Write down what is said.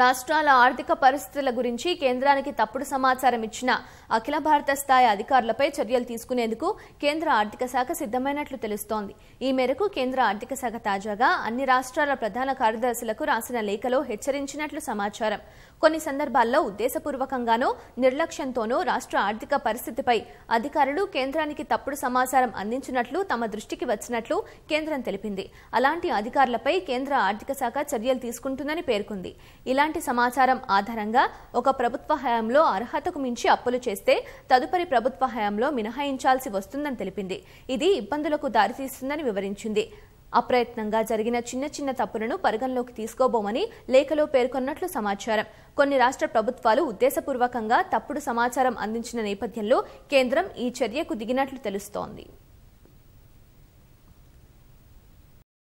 రాష్ట్రాల ఆర్థిక పరిస్థితుల గురించి కేంద్రానికి తప్పుడు సమాచారం ఇచ్చిన అఖిల భారత స్థాయి అధికారులపై చర్యలు తీసుకునేందుకు కేంద్ర ఆర్థిక శాఖ సిద్ధమైనట్లు తెలుస్తోంది ఈ మేరకు కేంద్ర ఆర్థిక శాఖ తాజాగా అన్ని రాష్ట్రాల ప్రధాన కార్యదర్శులకు రాసిన లేఖలో హెచ్చరించినట్లు సమాచారం కొన్ని సందర్భాల్లో ఉద్దేశపూర్వకంగానో నిర్లక్ష్యంతోనో రాష్ట్ర ఆర్థిక పరిస్థితిపై అధికారులు కేంద్రానికి తప్పుడు సమాచారం అందించినట్లు తమ దృష్టికి వచ్చినట్లు కేంద్రం తెలిపింది అలాంటి అధికారులపై కేంద్ర ఆర్థిక శాఖ చర్యలు తీసుకుంటుందని పేర్కొంది ఇలా ఇలాంటి సమాచారం ఆధారంగా ఒక ప్రభుత్వ హయాంలో అర్హతకు మించి అప్పులు చేస్తే తదుపరి ప్రభుత్వ హయాంలో మినహాయించాల్సి వస్తుందని తెలిపింది ఇది ఇబ్బందులకు దారితీస్తుందని వివరించింది అప్రయత్నంగా జరిగిన చిన్న చిన్న తప్పులను పరిగణలోకి తీసుకోబోమని లేఖలో పేర్కొన్నట్లు సమాచారం కొన్ని రాష్ట్ర ప్రభుత్వాలు ఉద్దేశపూర్వకంగా తప్పుడు సమాచారం అందించిన నేపథ్యంలో కేంద్రం ఈ చర్యకు దిగినట్లు తెలుస్తోంది